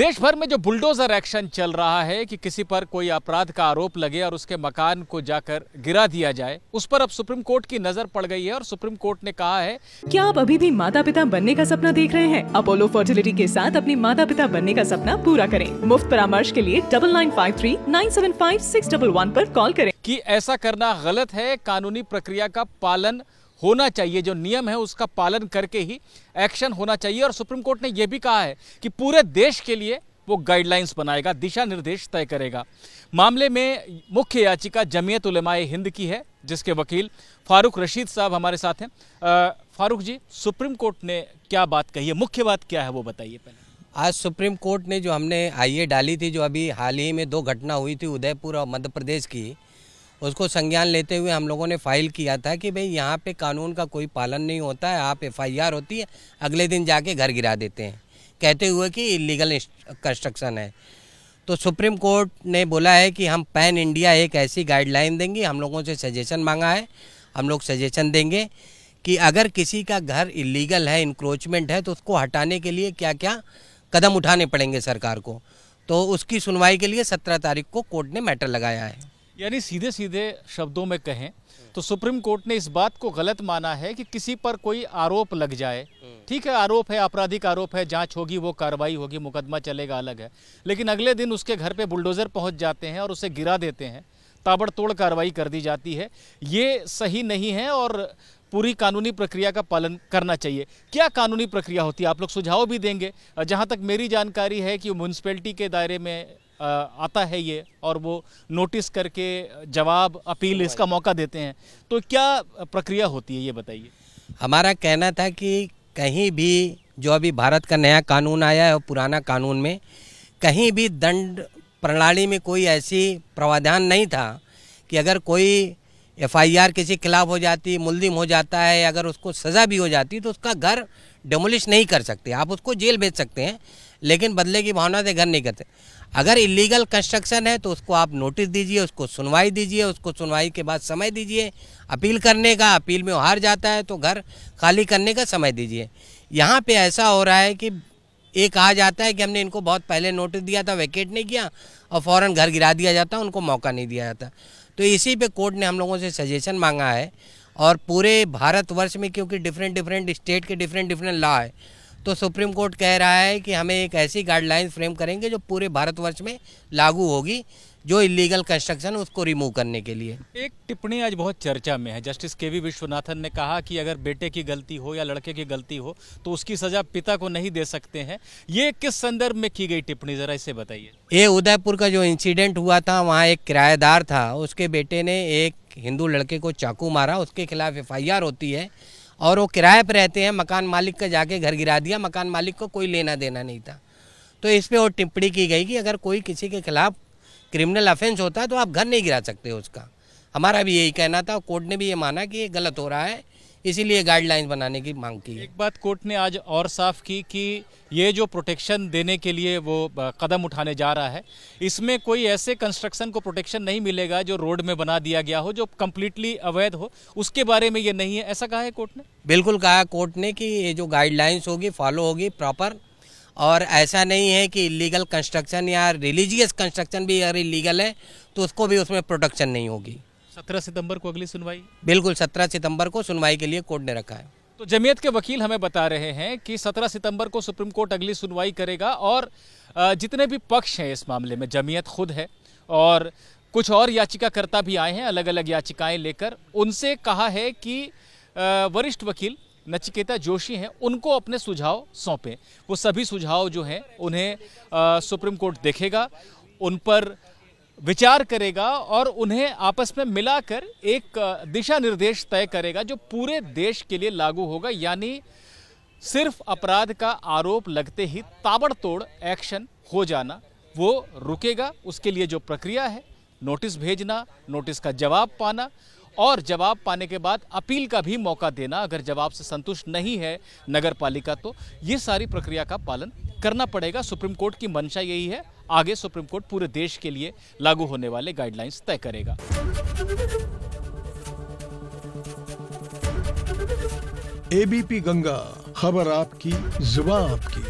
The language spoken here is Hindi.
देश भर में जो बुलडोजर एक्शन चल रहा है कि किसी पर कोई अपराध का आरोप लगे और उसके मकान को जाकर गिरा दिया जाए उस पर अब सुप्रीम कोर्ट की नजर पड़ गई है और सुप्रीम कोर्ट ने कहा है क्या आप अभी भी माता पिता बनने का सपना देख रहे हैं अपोलो फर्टिलिटी के साथ अपने माता पिता बनने का सपना पूरा करें मुफ्त परामर्श के लिए double nine five three nine seven five six double one आरोप कॉल करें की ऐसा करना गलत है कानूनी प्रक्रिया का पालन होना चाहिए जो नियम है उसका पालन करके ही एक्शन होना चाहिए और सुप्रीम कोर्ट ने यह भी कहा है कि पूरे देश के लिए वो गाइडलाइंस बनाएगा दिशा निर्देश तय करेगा मामले में मुख्य याचिका जमीयत उलमाए हिंद की है जिसके वकील फारूक रशीद साहब हमारे साथ हैं फारूक जी सुप्रीम कोर्ट ने क्या बात कही है मुख्य बात क्या है वो बताइए पहले आज सुप्रीम कोर्ट ने जो हमने आइए डाली थी जो अभी हाल ही में दो घटना हुई थी उदयपुर और मध्य प्रदेश की उसको संज्ञान लेते हुए हम लोगों ने फाइल किया था कि भाई यहाँ पे कानून का कोई पालन नहीं होता है आप एफ होती है अगले दिन जाके घर गिरा देते हैं कहते हुए कि इलीगल कंस्ट्रक्शन है तो सुप्रीम कोर्ट ने बोला है कि हम पैन इंडिया एक ऐसी गाइडलाइन देंगे हम लोगों से सजेशन मांगा है हम लोग सजेशन देंगे कि अगर किसी का घर इलीगल है इंक्रोचमेंट है तो उसको हटाने के लिए क्या क्या कदम उठाने पड़ेंगे सरकार को तो उसकी सुनवाई के लिए सत्रह तारीख को कोर्ट ने मैटर लगाया है यानी सीधे सीधे शब्दों में कहें तो सुप्रीम कोर्ट ने इस बात को गलत माना है कि किसी पर कोई आरोप लग जाए हम्म। ठीक है आरोप है आपराधिक आरोप है जांच होगी वो कार्रवाई होगी मुकदमा चलेगा अलग है लेकिन अगले दिन उसके घर पे बुलडोज़र पहुंच जाते हैं और उसे गिरा देते हैं ताबड़तोड़ कार्रवाई कर दी जाती है ये सही नहीं है और पूरी कानूनी प्रक्रिया का पालन करना चाहिए क्या कानूनी प्रक्रिया होती है आप लोग सुझाव भी देंगे जहाँ तक मेरी जानकारी है कि म्यूनसिपैलिटी के दायरे में आता है ये और वो नोटिस करके जवाब अपील इसका मौका देते हैं तो क्या प्रक्रिया होती है ये बताइए हमारा कहना था कि कहीं भी जो अभी भारत का नया कानून आया है और पुराना कानून में कहीं भी दंड प्रणाली में कोई ऐसी प्रावधान नहीं था कि अगर कोई एफआईआर किसी खिलाफ हो जाती मुलिम हो जाता है अगर उसको सज़ा भी हो जाती तो उसका घर डेमोलिश नहीं कर सकते आप उसको जेल भेज सकते हैं लेकिन बदले की भावना से घर नहीं करते अगर इलीगल कंस्ट्रक्शन है तो उसको आप नोटिस दीजिए उसको सुनवाई दीजिए उसको सुनवाई के बाद समय दीजिए अपील करने का अपील में हार जाता है तो घर खाली करने का समय दीजिए यहाँ पे ऐसा हो रहा है कि एक आ जाता है कि हमने इनको बहुत पहले नोटिस दिया था वैकेट नहीं किया और फ़ौर घर गिरा दिया जाता उनको मौका नहीं दिया जाता तो इसी पर कोर्ट ने हम लोगों से सजेशन मांगा है और पूरे भारतवर्ष में क्योंकि डिफरेंट डिफरेंट स्टेट के डिफरेंट डिफरेंट लॉ है तो सुप्रीम कोर्ट कह रहा है कि हमें एक ऐसी गाइडलाइन फ्रेम करेंगे जो पूरे भारतवर्ष में लागू होगी जो इलीगल कंस्ट्रक्शन उसको रिमूव करने के लिए एक टिप्पणी आज बहुत चर्चा में है जस्टिस के वी विश्वनाथन ने कहा कि अगर बेटे की गलती हो या लड़के की गलती हो तो उसकी सजा पिता को नहीं दे सकते हैं ये किस संदर्भ में की गई टिप्पणी जरा इसे बताइए ये उदयपुर का जो इंसिडेंट हुआ था वहाँ एक किराएदार था उसके बेटे ने एक हिंदू लड़के को चाकू मारा उसके खिलाफ एफ होती है और वो किराए पर रहते हैं मकान मालिक का जाके घर गिरा दिया मकान मालिक को कोई लेना देना नहीं था तो इस पर और टिप्पणी की गई कि अगर कोई किसी के खिलाफ क्रिमिनल अफेंस होता है तो आप घर नहीं गिरा सकते उसका हमारा भी यही कहना था कोर्ट ने भी ये माना कि ये गलत हो रहा है इसीलिए गाइडलाइंस बनाने की मांग की एक बात कोर्ट ने आज और साफ की कि ये जो प्रोटेक्शन देने के लिए वो कदम उठाने जा रहा है इसमें कोई ऐसे कंस्ट्रक्शन को प्रोटेक्शन नहीं मिलेगा जो रोड में बना दिया गया हो जो कम्प्लीटली अवैध हो उसके बारे में ये नहीं है ऐसा कहा है कोर्ट ने बिल्कुल कहा कोर्ट ने कि ये जो गाइडलाइंस होगी फॉलो होगी प्रॉपर और ऐसा नहीं है कि इलीगल कंस्ट्रक्शन या रिलीजियस कंस्ट्रक्शन भी अगर इलीगल है तो उसको भी उसमें प्रोटेक्शन नहीं होगी सत्रह सितंबर को अगली सुनवाई बिल्कुल सत्रह सितंबर को सुनवाई के लिए कोर्ट ने रखा है तो जमीयत के वकील हमें बता रहे हैं कि 17 सितंबर को सुप्रीम कोर्ट अगली सुनवाई करेगा और जितने भी पक्ष हैं इस मामले में जमीयत खुद है और कुछ और याचिकाकर्ता भी आए हैं अलग अलग याचिकाएं लेकर उनसे कहा है कि वरिष्ठ वकील नचिकेता जोशी हैं उनको अपने सुझाव सौंपें वो सभी सुझाव जो हैं उन्हें आ, सुप्रीम कोर्ट देखेगा उन पर विचार करेगा और उन्हें आपस में मिलाकर एक दिशा निर्देश तय करेगा जो पूरे देश के लिए लागू होगा यानी सिर्फ अपराध का आरोप लगते ही ताबड़तोड़ एक्शन हो जाना वो रुकेगा उसके लिए जो प्रक्रिया है नोटिस भेजना नोटिस का जवाब पाना और जवाब पाने के बाद अपील का भी मौका देना अगर जवाब से संतुष्ट नहीं है नगर पालिका तो ये सारी प्रक्रिया का पालन करना पड़ेगा सुप्रीम कोर्ट की मंशा यही है आगे सुप्रीम कोर्ट पूरे देश के लिए लागू होने वाले गाइडलाइंस तय करेगा एबीपी गंगा खबर आपकी जुबा आपकी